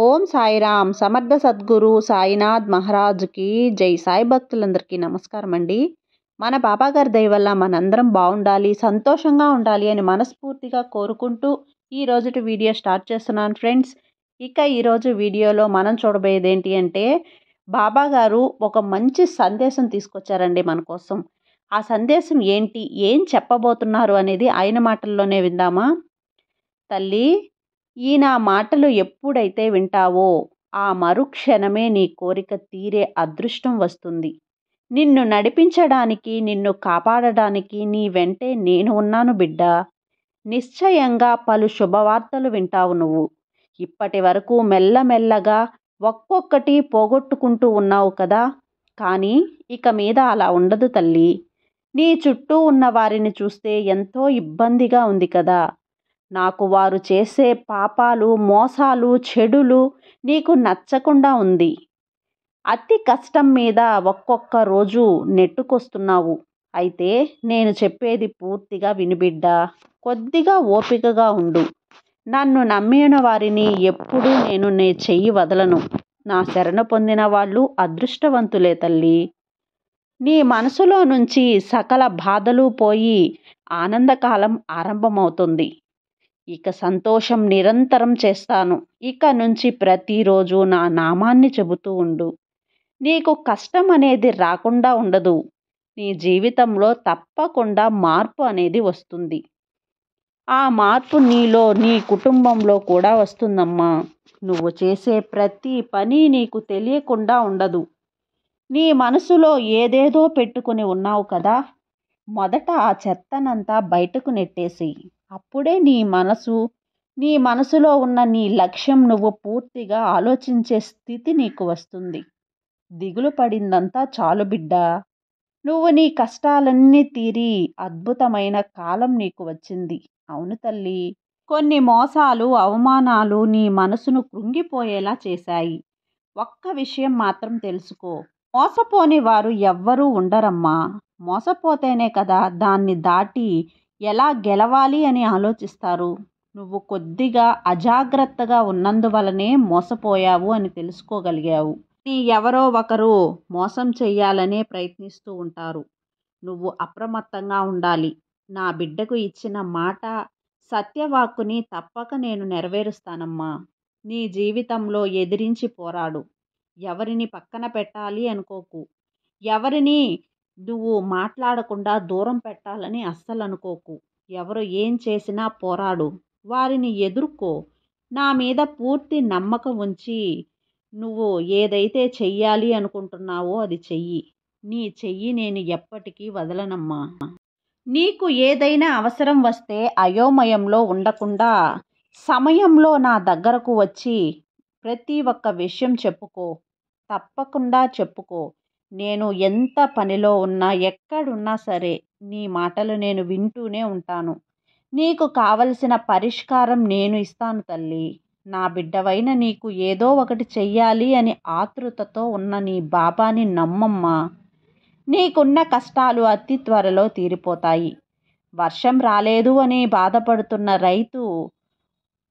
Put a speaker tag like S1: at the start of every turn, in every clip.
S1: ఓం సాయిరామ్ సమర్థ సద్గురు సాయినాథ్ మహారాజుకి జై సాయి భక్తులందరికీ నమస్కారం అండి మన బాబాగారి దయ వల్ల మనందరం బాగుండాలి సంతోషంగా ఉండాలి అని మనస్ఫూర్తిగా కోరుకుంటూ ఈ రోజుటి వీడియో స్టార్ట్ చేస్తున్నాను ఫ్రెండ్స్ ఇక ఈరోజు వీడియోలో మనం చూడబోయేది ఏంటి అంటే బాబాగారు ఒక మంచి సందేశం తీసుకొచ్చారండి మన కోసం ఆ సందేశం ఏంటి ఏం చెప్పబోతున్నారు అనేది ఆయన మాటల్లోనే విందామా తల్లి ఈ నా మాటలు ఎప్పుడైతే వింటావో ఆ మరుక్షణమే నీ కోరిక తీరే అదృష్టం వస్తుంది నిన్ను నడిపించడానికి నిన్ను కాపాడడానికి నీ వెంటే నేను ఉన్నాను బిడ్డ నిశ్చయంగా పలు శుభవార్తలు వింటావు నువ్వు ఇప్పటి వరకు మెల్లమెల్లగా ఒక్కొక్కటి పోగొట్టుకుంటూ ఉన్నావు కదా కానీ ఇక మీద అలా ఉండదు తల్లి నీ చుట్టూ ఉన్న వారిని చూస్తే ఎంతో ఇబ్బందిగా ఉంది కదా నాకు వారు చేసే పాపాలు మోసాలు చెడులు నీకు నచ్చకుండా ఉంది అతి కష్టం మీద ఒక్కొక్క రోజు నెట్టుకొస్తున్నావు అయితే నేను చెప్పేది పూర్తిగా వినిబిడ్డా కొద్దిగా ఓపికగా ఉండు నన్ను నమ్మిన వారిని ఎప్పుడూ నేను నే చెయ్యి వదలను నా శరణ పొందిన వాళ్ళు అదృష్టవంతులే తల్లి నీ మనసులో నుంచి సకల బాధలు పోయి ఆనందకాలం ఆరంభమవుతుంది ఇక సంతోషం నిరంతరం చేస్తాను ఇక నుంచి ప్రతిరోజు నా నామాన్ని చెబుతూ ఉండు నీకు కష్టం అనేది రాకుండా ఉండదు నీ జీవితంలో తప్పకుండా మార్పు అనేది వస్తుంది ఆ మార్పు నీలో నీ కుటుంబంలో కూడా వస్తుందమ్మా నువ్వు చేసే ప్రతి పని నీకు తెలియకుండా ఉండదు నీ మనసులో ఏదేదో పెట్టుకుని ఉన్నావు కదా మొదట ఆ చెత్తనంతా బయటకు నెట్టేసి అప్పుడే నీ మనసు నీ మనసులో ఉన్న నీ లక్ష్యం నువ్వు పూర్తిగా ఆలోచించే స్థితి నీకు వస్తుంది దిగులు పడిందంతా చాలు బిడ్డ నువ్వు నీ కష్టాలన్నీ తీరి అద్భుతమైన కాలం నీకు వచ్చింది అవును తల్లి కొన్ని మోసాలు అవమానాలు నీ మనసును కృంగిపోయేలా చేశాయి ఒక్క విషయం మాత్రం తెలుసుకో మోసపోని వారు ఎవ్వరూ ఉండరమ్మా మోసపోతేనే కదా దాన్ని దాటి ఎలా గెలవాలి అని ఆలోచిస్తారు నువ్వు కొద్దిగా అజాగ్రత్తగా ఉన్నందువలనే మోసపోయావు అని తెలుసుకోగలిగావు నీ ఎవరో ఒకరు మోసం చేయాలనే ప్రయత్నిస్తూ ఉంటారు నువ్వు అప్రమత్తంగా ఉండాలి నా బిడ్డకు ఇచ్చిన మాట సత్యవాక్కుని తప్పక నేను నెరవేరుస్తానమ్మా నీ జీవితంలో ఎదిరించి పోరాడు ఎవరిని పక్కన పెట్టాలి అనుకోకు ఎవరిని నువ్వు మాట్లాడకుండా దూరం పెట్టాలని అస్సలు అనుకోకు ఎవరు ఏం చేసినా పోరాడు వారిని ఎదుర్కో నా మీద పూర్తి నమ్మకం ఉంచి నువ్వు ఏదైతే చెయ్యాలి అనుకుంటున్నావో అది చెయ్యి నీ చెయ్యి నేను ఎప్పటికీ వదలనమ్మా నీకు ఏదైనా అవసరం వస్తే అయోమయంలో ఉండకుండా సమయంలో నా దగ్గరకు వచ్చి ప్రతి ఒక్క విషయం చెప్పుకో తప్పకుండా చెప్పుకో నేను ఎంత పనిలో ఉన్నా ఎక్కడున్నా సరే నీ మాటలు నేను వింటూనే ఉంటాను నీకు కావలసిన పరిష్కారం నేను ఇస్తాను తల్లి నా బిడ్డవైన నీకు ఏదో ఒకటి చెయ్యాలి అని ఆతృతతో ఉన్న నీ బాబాని నమ్మమ్మా నీకున్న కష్టాలు అతి త్వరలో తీరిపోతాయి వర్షం రాలేదు అని బాధపడుతున్న రైతు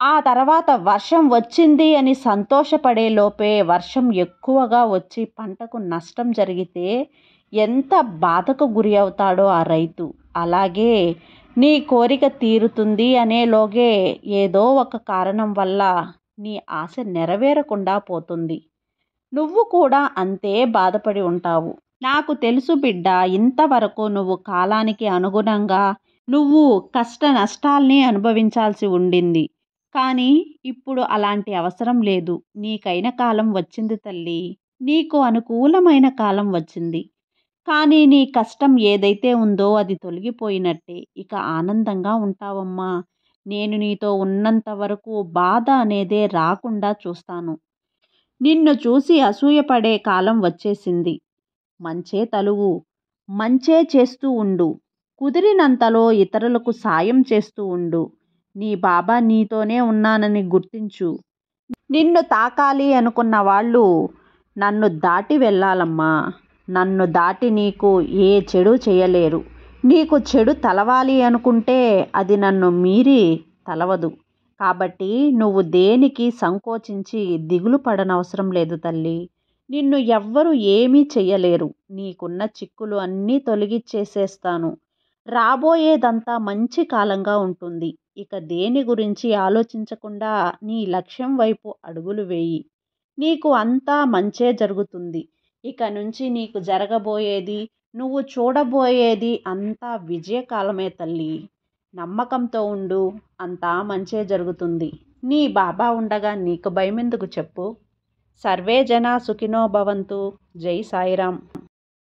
S1: ఆ తర్వాత వర్షం వచ్చింది అని సంతోషపడే లోపే వర్షం ఎక్కువగా వచ్చి పంటకు నష్టం జరిగితే ఎంత బాధకు గురి అవుతాడో ఆ రైతు అలాగే నీ కోరిక తీరుతుంది అనేలోగే ఏదో ఒక కారణం వల్ల నీ ఆశ నెరవేరకుండా పోతుంది నువ్వు కూడా అంతే బాధపడి ఉంటావు నాకు తెలుసు బిడ్డ ఇంతవరకు నువ్వు కాలానికి అనుగుణంగా నువ్వు కష్ట నష్టాల్ని అనుభవించాల్సి ఉండింది కానీ ఇప్పుడు అలాంటి అవసరం లేదు నీకైన కాలం వచ్చింది తల్లి నీకు అనుకూలమైన కాలం వచ్చింది కానీ నీ కష్టం ఏదైతే ఉందో అది తొలగిపోయినట్టే ఇక ఆనందంగా ఉంటావమ్మా నేను నీతో ఉన్నంత వరకు బాధ అనేదే రాకుండా చూస్తాను నిన్ను చూసి అసూయపడే కాలం వచ్చేసింది మంచే తలువు మంచే చేస్తూ ఉండు కుదిరినంతలో ఇతరులకు సాయం చేస్తూ ఉండు నీ బాబా నీతోనే ఉన్నానని గుర్తించు నిన్ను తాకాలి అనుకున్న వాళ్ళు నన్ను దాటి వెళ్ళాలమ్మా నన్ను దాటి నీకు ఏ చెడు చేయలేరు నీకు చెడు తలవాలి అనుకుంటే అది నన్ను మీరి తలవదు కాబట్టి నువ్వు దేనికి సంకోచించి దిగులు పడనవసరం లేదు తల్లి నిన్ను ఎవ్వరూ ఏమీ చెయ్యలేరు నీకున్న చిక్కులు అన్నీ తొలగిచ్చేసేస్తాను రాబోయేదంతా మంచి కాలంగా ఉంటుంది ఇక దేని గురించి ఆలోచించకుండా నీ లక్ష్యం వైపు అడుగులు వేయి నీకు అంతా మంచే జరుగుతుంది ఇక నుంచి నీకు జరగబోయేది నువ్వు చూడబోయేది అంతా విజయకాలమే తల్లి నమ్మకంతో ఉండు అంతా మంచే జరుగుతుంది నీ బాబా ఉండగా నీకు భయమెందుకు చెప్పు సర్వే జనా సుఖినో భవంతు జై సాయిరాం